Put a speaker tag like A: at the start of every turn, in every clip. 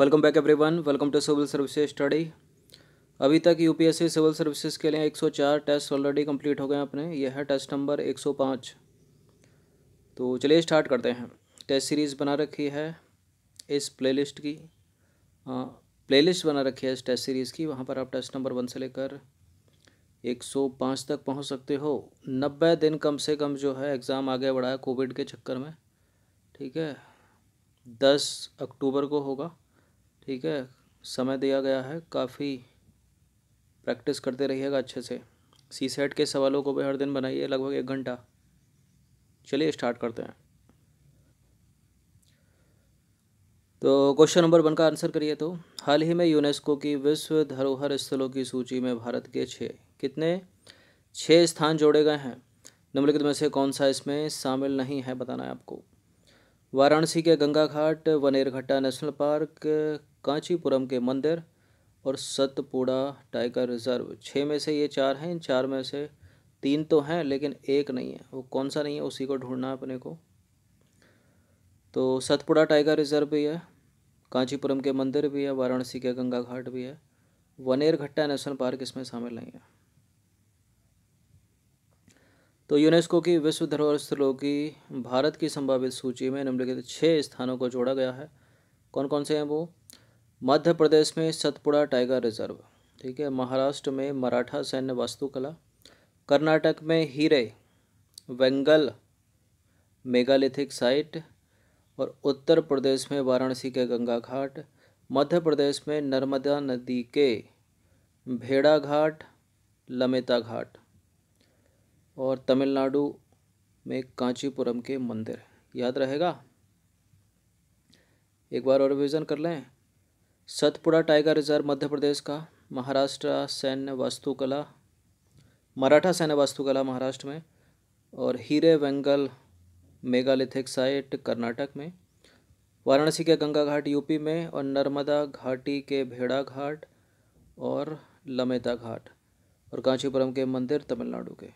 A: welcome back everyone welcome to civil services study अभी तक UPSC civil services के लिए 104 टेस्ट ऑलरेडी कंप्लीट हो गए अपने यह है टेस्ट नंबर 105 तो चलिए स्टार्ट करते हैं टेस्ट सीरीज़ बना रखी है इस प्लेलिस्ट की प्लेलिस्ट बना रखी है इस टेस्ट सीरीज़ की वहाँ पर आप टेस्ट नंबर वन से लेकर 105 तक पहुँच सकते हो नब्बे दिन कम से कम जो है एग्ज़ाम आगे बढ़ा है कोविड के चक्कर में ठीक है दस अक्टूबर को होगा ठीक है समय दिया गया है काफ़ी प्रैक्टिस करते रहिएगा अच्छे से सी सेट के सवालों को भी हर दिन बनाइए लगभग एक घंटा चलिए स्टार्ट करते हैं तो क्वेश्चन नंबर वन का आंसर करिए तो हाल ही में यूनेस्को की विश्व धरोहर स्थलों की सूची में भारत के छः कितने छः स्थान जोड़े गए हैं निम्नलिखित में से कौन सा इसमें शामिल नहीं है बताना है आपको वाराणसी के गंगा घाट वनेरघट्टा नेशनल पार्क कांचीपुरम के मंदिर और सतपुड़ा टाइगर रिजर्व छः में से ये चार हैं इन चार में से तीन तो हैं लेकिन एक नहीं है वो कौन सा नहीं है उसी को ढूंढना है अपने को तो सतपुड़ा टाइगर रिजर्व भी है कांचीपुरम के मंदिर भी है वाराणसी के गंगा घाट भी है वनेर घट्टा नेशनल पार्क इसमें शामिल नहीं है तो यूनेस्को की विश्व धरोहर स्थलों की भारत की संभावित सूची में निम्नलिखित छः स्थानों को जोड़ा गया है कौन कौन से हैं वो मध्य प्रदेश में सतपुड़ा टाइगर रिजर्व ठीक है महाराष्ट्र में मराठा सैन्य वास्तुकला कर्नाटक में हीरे वेंगल मेगालिथिक साइट और उत्तर प्रदेश में वाराणसी के गंगा घाट मध्य प्रदेश में नर्मदा नदी के भेड़ा घाट लमेता घाट और तमिलनाडु में कांचीपुरम के मंदिर याद रहेगा एक बार और रिविज़न कर लें सतपुड़ा टाइगर रिजर्व मध्य प्रदेश का महाराष्ट्र सैन्य वास्तुकला मराठा सैन्य वास्तुकला महाराष्ट्र में और हीरे वेंगल मेगालिथिक साइट कर्नाटक में वाराणसी के गंगा घाट यूपी में और नर्मदा घाटी के भेड़ा घाट और लमेता घाट और कांचीपुरम के मंदिर तमिलनाडु के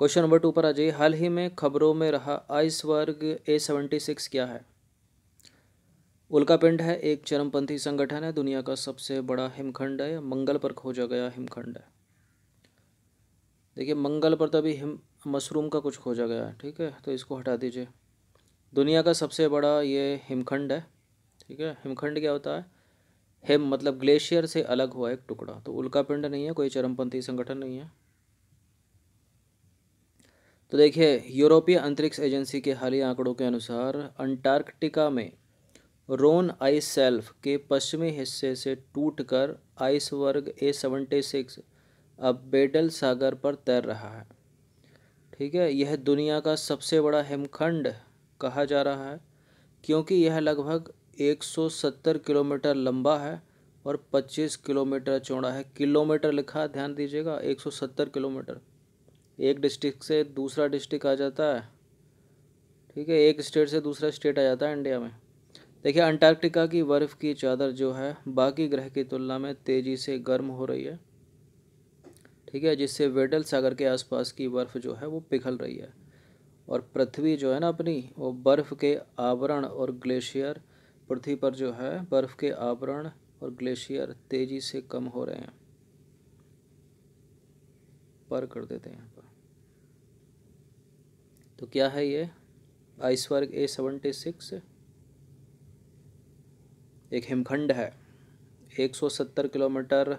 A: क्वेश्चन नंबर टू पर आ जाइए हाल ही में खबरों में रहा आइस वर्ग ए सेवेंटी सिक्स क्या है उल्कापिंड है एक चरमपंथी संगठन है दुनिया का सबसे बड़ा हिमखंड है मंगल पर खोजा गया हिमखंड है देखिए मंगल पर तभी हिम मशरूम का कुछ खोजा गया है ठीक है तो इसको हटा दीजिए दुनिया का सबसे बड़ा ये हिमखंड है ठीक है हिमखंड क्या होता है हिम मतलब ग्लेशियर से अलग हुआ एक टुकड़ा तो उल्कापिंड नहीं है कोई चरमपंथी संगठन नहीं है तो देखिए यूरोपीय अंतरिक्ष एजेंसी के ही आंकड़ों के अनुसार अंटार्कटिका में रोन आइस सेल्फ के पश्चिमी हिस्से से टूटकर आइस वर्ग ए सेवेंटी सिक्स अब बेडल सागर पर तैर रहा है ठीक है यह दुनिया का सबसे बड़ा हिमखंड कहा जा रहा है क्योंकि यह लगभग 170 किलोमीटर लंबा है और 25 किलोमीटर चौड़ा है किलोमीटर लिखा ध्यान दीजिएगा 170 किलोमीटर एक डिस्ट्रिक्ट से दूसरा डिस्ट्रिक्ट आ जाता है ठीक है एक स्टेट से दूसरा स्टेट आ जाता है इंडिया में देखिए अंटार्कटिका की बर्फ़ की चादर जो है बाकी ग्रह की तुलना में तेज़ी से गर्म हो रही है ठीक है जिससे वेडल सागर के आसपास की बर्फ़ जो है वो पिघल रही है और पृथ्वी जो है ना अपनी वो बर्फ़ के आवरण और ग्लेशियर पृथ्वी पर जो है बर्फ़ के आवरण और ग्लेशियर तेज़ी से कम हो रहे हैं पर कर देते हैं तो क्या है ये आइस वर्ग ए सेवेंटी सिक्स एक हिमखंड है एक सौ सत्तर किलोमीटर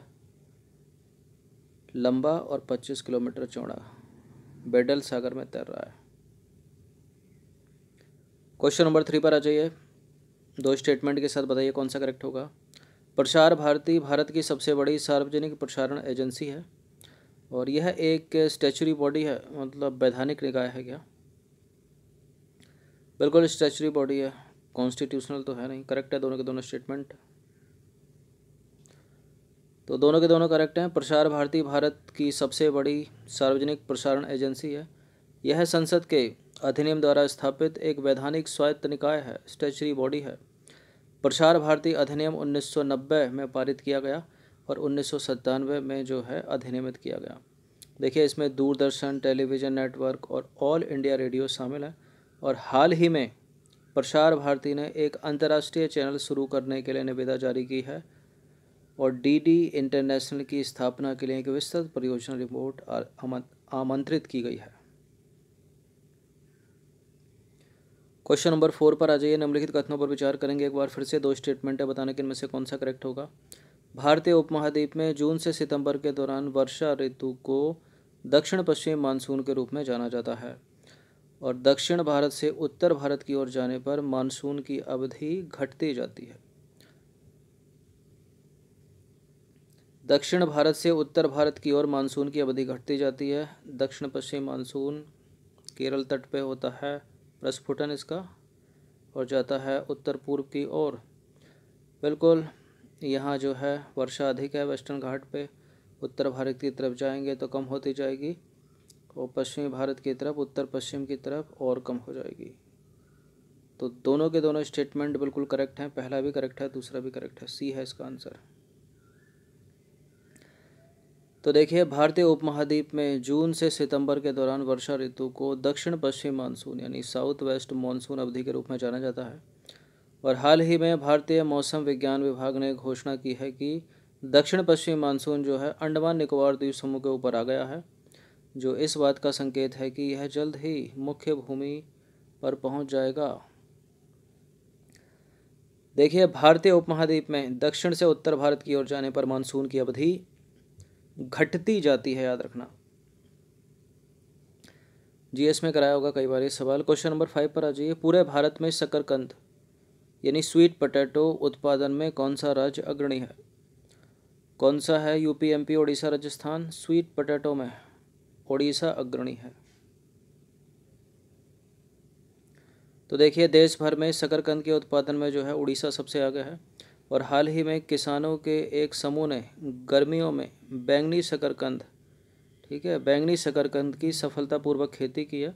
A: लंबा और पच्चीस किलोमीटर चौड़ा बेडल सागर में तैर रहा है क्वेश्चन नंबर थ्री पर आ जाइए दो स्टेटमेंट के साथ बताइए कौन सा करेक्ट होगा प्रसार भारती भारत की सबसे बड़ी सार्वजनिक प्रसारण एजेंसी है और यह एक स्टेचुरी बॉडी है मतलब वैधानिक निकाय है क्या बिल्कुल स्टेचुरी बॉडी है कॉन्स्टिट्यूशनल तो है नहीं करेक्ट है दोनों के दोनों स्टेटमेंट तो दोनों के दोनों करेक्ट हैं प्रसार भारती भारत की सबसे बड़ी सार्वजनिक प्रसारण एजेंसी है यह संसद के अधिनियम द्वारा स्थापित एक वैधानिक स्वायत्त निकाय है स्टेचुरी बॉडी है प्रसार भारती अधिनियम 1990 में पारित किया गया और उन्नीस में जो है अधिनियमित किया गया देखिए इसमें दूरदर्शन टेलीविज़न नेटवर्क और ऑल इंडिया रेडियो शामिल है और हाल ही में प्रसार भारती ने एक अंतर्राष्ट्रीय चैनल शुरू करने के लिए निविदा जारी की है और डीडी इंटरनेशनल की स्थापना के लिए एक विस्तृत परियोजना रिपोर्ट आमंत्रित की गई है क्वेश्चन नंबर फोर पर आ जाइए निम्नलिखित कथनों पर विचार करेंगे एक बार फिर से दो स्टेटमेंट है बताने के इनमें से कौन सा करेक्ट होगा भारतीय उपमहाद्वीप में जून से सितंबर के दौरान वर्षा ऋतु को दक्षिण पश्चिम मानसून के रूप में जाना जाता है और दक्षिण भारत से उत्तर भारत की ओर जाने पर मानसून की अवधि घटती जाती है दक्षिण भारत से उत्तर भारत की ओर मानसून की अवधि घटती जाती है दक्षिण पश्चिम मानसून केरल तट पे होता है प्रस्फुटन इसका और जाता है उत्तर पूर्व की ओर बिल्कुल यहाँ जो है वर्षा अधिक है वेस्टर्न घाट पे उत्तर भारत की तरफ जाएंगे तो कम होती जाएगी और पश्चिमी भारत की तरफ उत्तर पश्चिम की तरफ और कम हो जाएगी तो दोनों के दोनों स्टेटमेंट बिल्कुल करेक्ट हैं पहला भी करेक्ट है दूसरा भी करेक्ट है सी है इसका आंसर तो देखिए भारतीय उपमहाद्वीप में जून से सितंबर के दौरान वर्षा ऋतु को दक्षिण पश्चिम मानसून यानी साउथ वेस्ट मानसून अवधि के रूप में जाना जाता है और हाल ही में भारतीय मौसम विज्ञान विभाग ने घोषणा की है कि दक्षिण पश्चिम मानसून जो है अंडमान निकोबार द्वीप समूह के ऊपर आ गया है जो इस बात का संकेत है कि यह जल्द ही मुख्य भूमि पर पहुंच जाएगा देखिए भारतीय उपमहाद्वीप में दक्षिण से उत्तर भारत की ओर जाने पर मानसून की अवधि घटती जाती है याद रखना जीएस में कराया होगा कई बार ये सवाल क्वेश्चन नंबर फाइव पर आ जाइए पूरे भारत में शकरकंद यानी स्वीट पोटैटो उत्पादन में कौन सा राज्य अग्रणी है कौन सा है UP MP Odisha Rajasthan sweet potato में ओडिशा अग्रणी है तो देखिए देश भर में शकरकंद के उत्पादन में जो है उड़ीसा सबसे आगे है और हाल ही में किसानों के एक समूह ने गर्मियों में बैंगनी शकरकंद ठीक है बैंगनी शकरकंद की सफलतापूर्वक खेती की है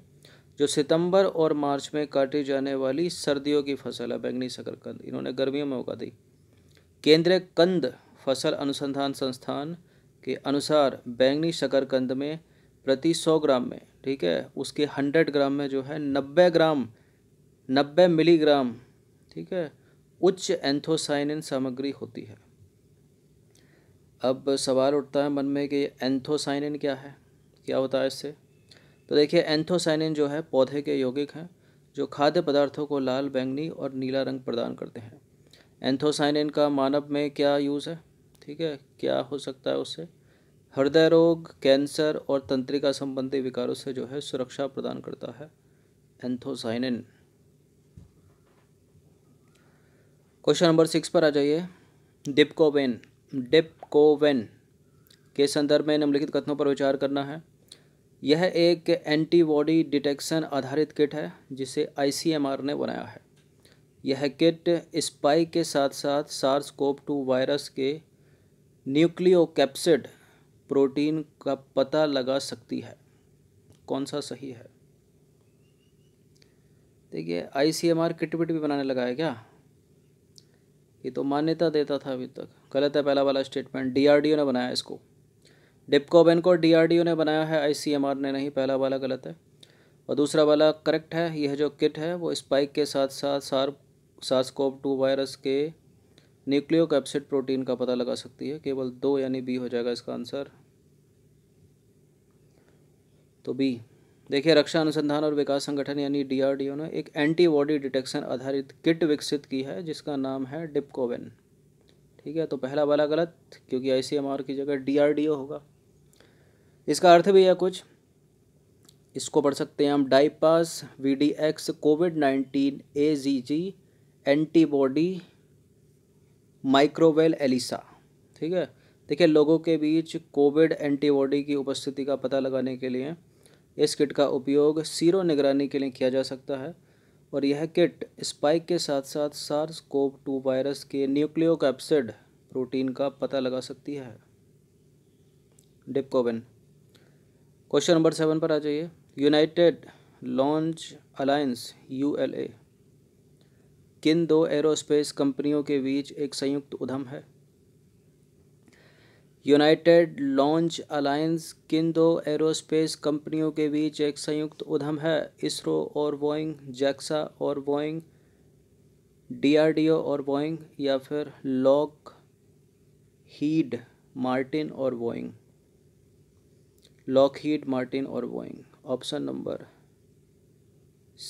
A: जो सितंबर और मार्च में काटी जाने वाली सर्दियों की फसल है बैंगनी शकरकंद इन्होंने गर्मियों में उगा दी केंद्रीय कंद फसल अनुसंधान संस्थान के अनुसार बैंगनी शकरकंद में प्रति सौ ग्राम में ठीक है उसके हंड्रेड ग्राम में जो है नब्बे ग्राम नब्बे मिलीग्राम ठीक है उच्च एंथोसाइनिन सामग्री होती है अब सवाल उठता है मन में कि एंथोसाइनिन क्या है क्या होता है इससे तो देखिए एंथोसाइनिन जो है पौधे के यौगिक हैं जो खाद्य पदार्थों को लाल बैंगनी और नीला रंग प्रदान करते हैं एंथोसाइनिन का मानव में क्या यूज़ है ठीक है क्या हो सकता है उससे हृदय रोग कैंसर और तंत्रिका संबंधी विकारों से जो है सुरक्षा प्रदान करता है एंथोसाइनिन क्वेश्चन नंबर सिक्स पर आ जाइए डिपकोवेन डिपकोवेन के संदर्भ में निम्नलिखित कथनों पर विचार करना है यह एक एंटीबॉडी डिटेक्शन आधारित किट है जिसे आईसीएमआर ने बनाया है यह किट स्पाइक के साथ साथ सार्स कोप टू वायरस के न्यूक्लियो कैप्सिड प्रोटीन का पता लगा सकती है कौन सा सही है देखिए I C M R kit भी बनाने लगा है क्या ये तो मान्यता देता था अभी तक गलत है पहला वाला स्टेटमेंट डीआरडीओ ने बनाया इसको डिपकोबेन को डीआरडीओ ने बनाया है आईसीएमआर ने नहीं पहला वाला गलत है और दूसरा वाला करेक्ट है यह जो किट है वो स्पाइक के साथ साथ सार सार्स कोव टू वायरस के न्यूक्लियो कैप्सिड प्रोटीन का पता लगा सकती है केवल दो यानी बी हो जाएगा इसका आंसर तो बी देखिए रक्षा अनुसंधान और विकास संगठन यानी डीआरडीओ ने एक एंटीबॉडी डिटेक्शन आधारित किट विकसित की है जिसका नाम है डिपकोवेन ठीक है तो पहला वाला गलत क्योंकि आईसीएमआर की जगह डीआरडीओ होगा इसका अर्थ भी है कुछ इसको पढ़ सकते हैं हम DIPAS V D X COVID nineteen IgG antibody microwell ELISA ठीक है देखिए लोगों के बीच कोविड एंटीबॉडी की उपस्थिति का पता लगाने के लिए इस किट का उपयोग सीरो निगरानी के लिए किया जा सकता है और यह किट स्पाइक के साथ साथ सार्स कोव टू वायरस के न्यूक्लियोकैप्सिड प्रोटीन का पता लगा सकती है डिपकोविन क्वेश्चन नंबर सेवन पर आ जाइए United Launch Alliance U L A किन दो एरोस्पेस कंपनियों के बीच एक संयुक्त उद्यम है यूनाइटेड लॉन्च अलायंस किन दो एरोस्पेस कंपनियों के बीच एक संयुक्त उद्यम है इसरो और बोइंग जैक्सा और बोइंग डीआरडीओ और बोइंग या फिर लॉक हीड मार्टिन और बोइंग लॉक हीड मार्टिन और बोइंग ऑप्शन नंबर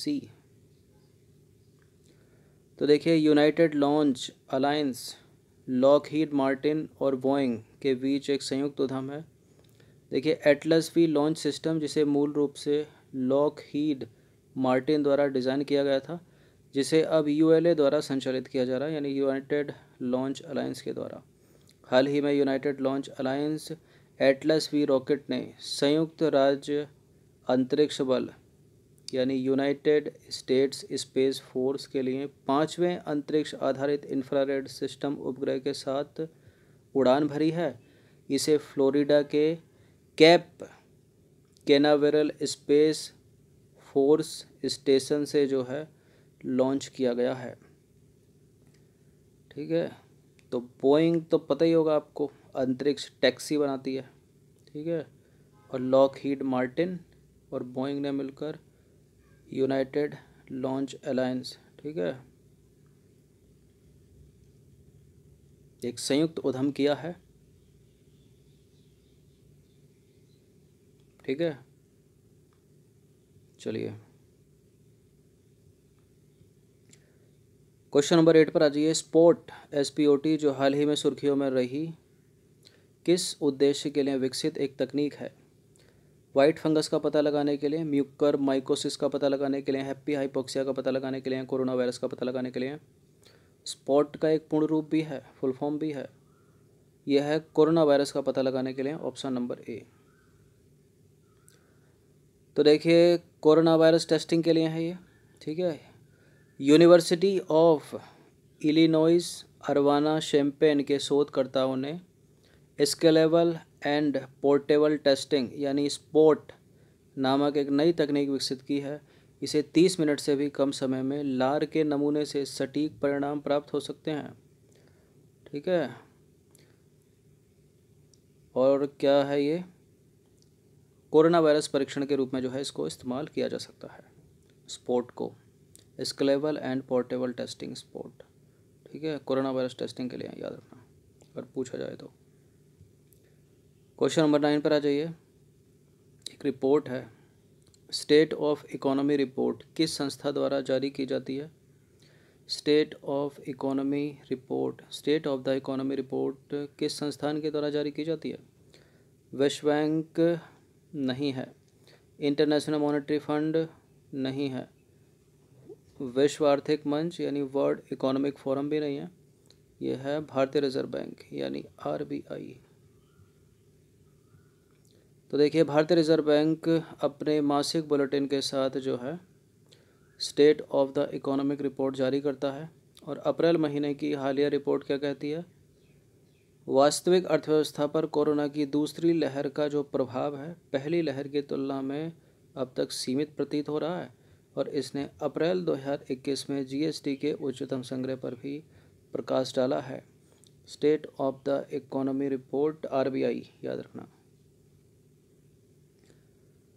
A: सी तो देखिए United Launch Alliance Lockheed Martin और बोइंग के बीच एक संयुक्त उद्यम है देखिए एटलस वी लॉन्च सिस्टम जिसे मूल रूप से लॉक हीड मार्टिन द्वारा डिज़ाइन किया गया था जिसे अब यू द्वारा संचालित किया जा रहा है यानी यूनाइटेड लॉन्च अलायंस के द्वारा हाल ही में United Launch Alliance Atlas V rocket ने संयुक्त राज्य अंतरिक्ष बल यानी यूनाइटेड स्टेट्स स्पेस फोर्स के लिए पाँचवें अंतरिक्ष आधारित इंफ्रारेड सिस्टम उपग्रह के साथ उड़ान भरी है इसे फ्लोरिडा के Cape Canaveral Space Force Station से जो है लॉन्च किया गया है ठीक है तो बोइंग तो पता ही होगा आपको अंतरिक्ष टैक्सी बनाती है ठीक है और लॉक हीड मार्टिन और बोइंग ने मिलकर यूनाइटेड लॉन्च अलायंस ठीक है एक संयुक्त उद्यम किया है ठीक है चलिए क्वेश्चन नंबर एट पर आ जाइए sport S P O T जो हाल ही में सुर्खियों में रही किस उद्देश्य के लिए विकसित एक तकनीक है वाइट फंगस का पता लगाने के लिए म्यूकर माइकोसिस का पता लगाने के लिए हैप्पी हाइपोक्सिया का पता लगाने के लिए कोरोना वायरस का पता लगाने के लिए स्पॉट का एक पूर्ण रूप भी है फुल फॉर्म भी है यह है कोरोना वायरस का पता लगाने के लिए ऑप्शन नंबर ए तो देखिए कोरोना वायरस टेस्टिंग के लिए है ये ठीक है University of Illinois Urbana Champaign के शोधकर्ताओं ने स्केलेबल एंड पोर्टेबल टेस्टिंग यानी स्पोर्ट नामक एक नई तकनीक विकसित की है इसे 30 मिनट से भी कम समय में लार के नमूने से सटीक परिणाम प्राप्त हो सकते हैं ठीक है और क्या है ये कोरोना वायरस परीक्षण के रूप में जो है इसको इस्तेमाल किया जा सकता है स्पोर्ट को scalable and portable testing sport ठीक है कोरोना वायरस टेस्टिंग के लिए याद रखना अगर पूछा जाए तो क्वेश्चन नंबर नाइन पर आ जाइए एक रिपोर्ट है स्टेट ऑफ इकोनॉमी रिपोर्ट किस संस्था द्वारा जारी की जाती है state of economy report state of the economy report किस संस्थान के द्वारा जारी की जाती है विश्व बैंक नहीं है इंटरनेशनल मॉनेटरी फंड नहीं है विश्व आर्थिक मंच यानी वर्ल्ड इकोनॉमिक फोरम भी नहीं है यह है भारतीय रिजर्व बैंक यानी आरबीआई तो देखिए भारतीय रिजर्व बैंक अपने मासिक बुलेटिन के साथ जो है state of the economic report जारी करता है और अप्रैल महीने की हालिया रिपोर्ट क्या कहती है वास्तविक अर्थव्यवस्था पर कोरोना की दूसरी लहर का जो प्रभाव है पहली लहर की तुलना में अब तक सीमित प्रतीत हो रहा है और इसने अप्रैल 2021 में जीएसटी के उच्चतम संग्रह पर भी प्रकाश डाला है state of the economy report RBI याद रखना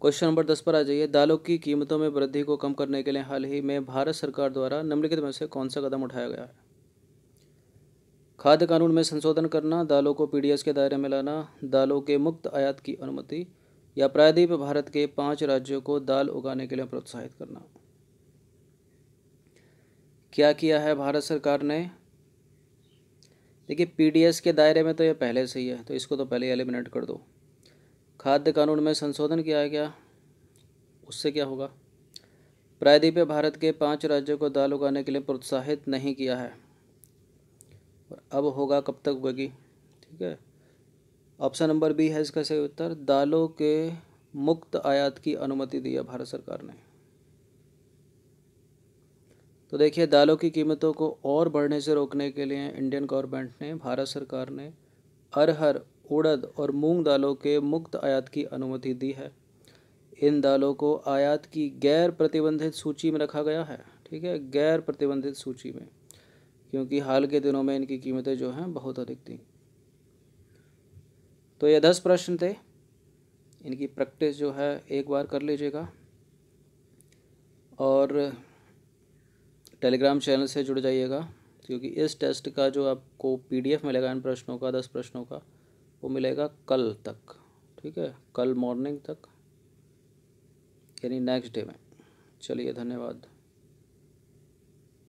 A: क्वेश्चन नंबर दस पर आ जाइए दालों की कीमतों में वृद्धि को कम करने के लिए हाल ही में भारत सरकार द्वारा निम्नलिखित में से कौन सा कदम उठाया गया है खाद्य कानून में संशोधन करना दालों को पीडीएस के दायरे में लाना दालों के मुक्त आयात की अनुमति या प्रायद्वीप भारत के पांच राज्यों को दाल उगाने के लिए प्रोत्साहित करना क्या किया है भारत सरकार ने देखिए पीडीएस के दायरे में तो यह पहले से ही है तो इसको तो पहले एलिमिनेट कर दो खाद्य कानून में संशोधन किया गया उससे क्या होगा प्रायद्वीप भारत के पांच राज्यों को दाल उगाने के लिए प्रोत्साहित नहीं किया है और अब होगा कब तक उगेगी ठीक है ऑप्शन नंबर बी है इसका सही उत्तर दालों के मुक्त आयात की अनुमति दी है भारत सरकार ने तो देखिए दालों की कीमतों को और बढ़ने से रोकने के लिए इंडियन गवर्नमेंट ने भारत सरकार ने अरहर उड़द और मूंग दालों के मुक्त आयात की अनुमति दी है इन दालों को आयात की गैर प्रतिबंधित सूची में रखा गया है ठीक है गैर प्रतिबंधित सूची में क्योंकि हाल के दिनों में इनकी कीमतें जो हैं बहुत अधिक थी तो ये दस प्रश्न थे इनकी प्रैक्टिस जो है एक बार कर लीजिएगा और टेलीग्राम चैनल से जुड़ जाइएगा क्योंकि इस टेस्ट का जो आपको पीडीएफ मिलेगा इन प्रश्नों का दस प्रश्नों का वो मिलेगा कल तक ठीक है कल मॉर्निंग तक यानी नेक्स्ट डे में चलिए धन्यवाद